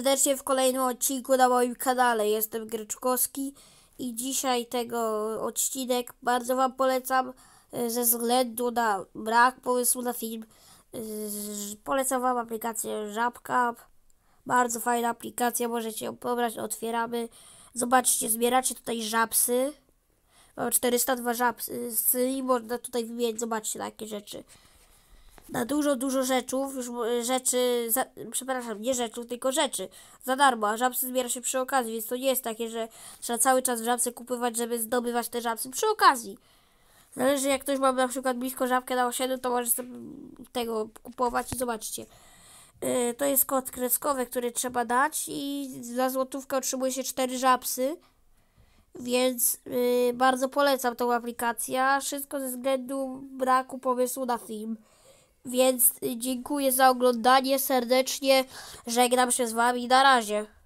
serdecznie w kolejnym odcinku na moim kanale. Jestem Gryczkowski i dzisiaj tego odcinek bardzo Wam polecam e, ze względu na brak pomysłu na film. E, polecam Wam aplikację Żabka. Bardzo fajna aplikacja, możecie ją pobrać, otwieramy. Zobaczcie, zbieracie tutaj żabsy. Mam 402 żabsy i można tutaj wymienić, zobaczcie takie rzeczy na dużo, dużo rzeczów, już e, rzeczy, za, przepraszam, nie rzeczów, tylko rzeczy, za darmo, a żabsy zbiera się przy okazji, więc to nie jest takie, że trzeba cały czas żabsy kupować, żeby zdobywać te żabsy przy okazji. Zależy, jak ktoś ma na przykład blisko żabkę na osiedlu, to może tego kupować i zobaczcie. Yy, to jest kod kreskowy, który trzeba dać i za złotówkę otrzymuje się cztery żabsy. Więc yy, bardzo polecam tą aplikację. Wszystko ze względu braku pomysłu na film. Więc dziękuję za oglądanie serdecznie. Żegnam się z wami. Na razie.